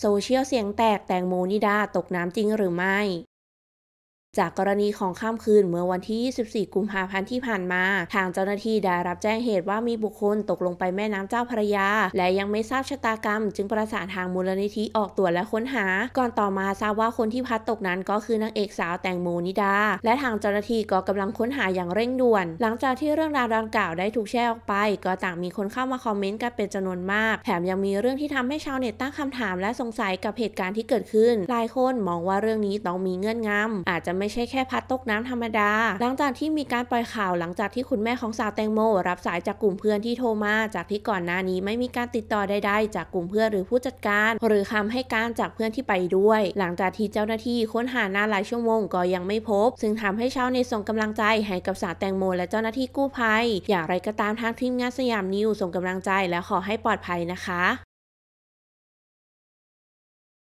โซเชียลเสียงแตกแตงโมนิดาตกน้ำจริงหรือไม่จากกรณีของข้ามคืนเมื่อวันที่ 24 กุมภาพันธ์ที่ผ่านมาทางเจ้าหน้าที่ได้รับแจ้งเหตุว่ามีบุคคลตกลงไปแม่น้ำเจ้าพระยาและยังไม่ทราบชะตากรรม จึงประสานทางมูลนิธิออกตรวจและค้นหา ก่อนต่อมาทราบว่าคนที่พัดตกนั้น ก็คือนางเอกสาวแตงโมนิดา และทางเจ้าหน้าที่ก็กำลังค้นหาอย่างเร่งด่วน หลังจากที่เรื่องราวดังกล่าวได้ถูกแชร์ออกไป ก็ต่างมีคนเข้ามาคอมเมนต์กันเป็นจำนวนมากแถมยังมีเรื่องที่ทำให้ชาวเน็ตตั้งคำถามและสงสัยกับเหตุการณ์ที่เกิดขึ้นหลายคนมองว่าเรื่องนี้ต้องมีเงื่อนงำอาจจะไม่ไม่ใช่แค่พัดตกน้ำธรรมดา หลังจากที่มีการปล่อยข่าวหลังจากที่คุณแม่ของสาวแตงโม รับสายจากกลุ่มเพื่อนที่โทรมาจากที่ก่อนหน้านี้ไม่มีการติดต่อใดๆจากกลุ่มเพื่อนหรือผู้จัดการ หรือคำให้การจากเพื่อนที่ไปด้วย หลังจากที่เจ้าหน้าที่ค้นหานานหลายชั่วโมง ก็ยังไม่พบ ซึ่งทำให้ชาวเน็ตส่งกำลังใจให้กับสาวแตงโม และเจ้าหน้าที่กู้ภัย อย่างไรก็ตามทางทีมงานสยามนิวส่งกำลังใจและขอให้ปลอดภัยนะคะ